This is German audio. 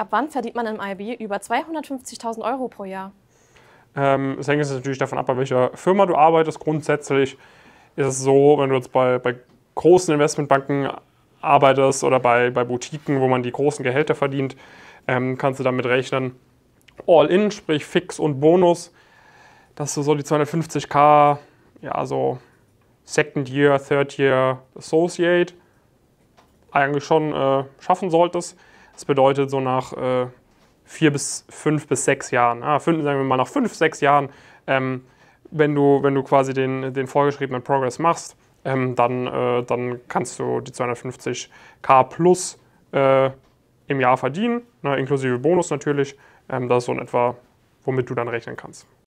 Ab wann verdient man im IB über 250.000 Euro pro Jahr? Ähm, es hängt natürlich davon ab, bei welcher Firma du arbeitest. Grundsätzlich ist es so, wenn du jetzt bei, bei großen Investmentbanken arbeitest oder bei, bei Boutiquen, wo man die großen Gehälter verdient, ähm, kannst du damit rechnen, all in, sprich Fix und Bonus, dass du so die 250k, ja, so Second Year, Third Year Associate eigentlich schon äh, schaffen solltest. Das bedeutet so nach äh, vier bis fünf bis sechs Jahren, ah, fünf, sagen wir mal nach fünf, sechs Jahren, ähm, wenn, du, wenn du quasi den, den vorgeschriebenen Progress machst, ähm, dann, äh, dann kannst du die 250k plus äh, im Jahr verdienen, ne, inklusive Bonus natürlich. Ähm, das ist so in etwa, womit du dann rechnen kannst.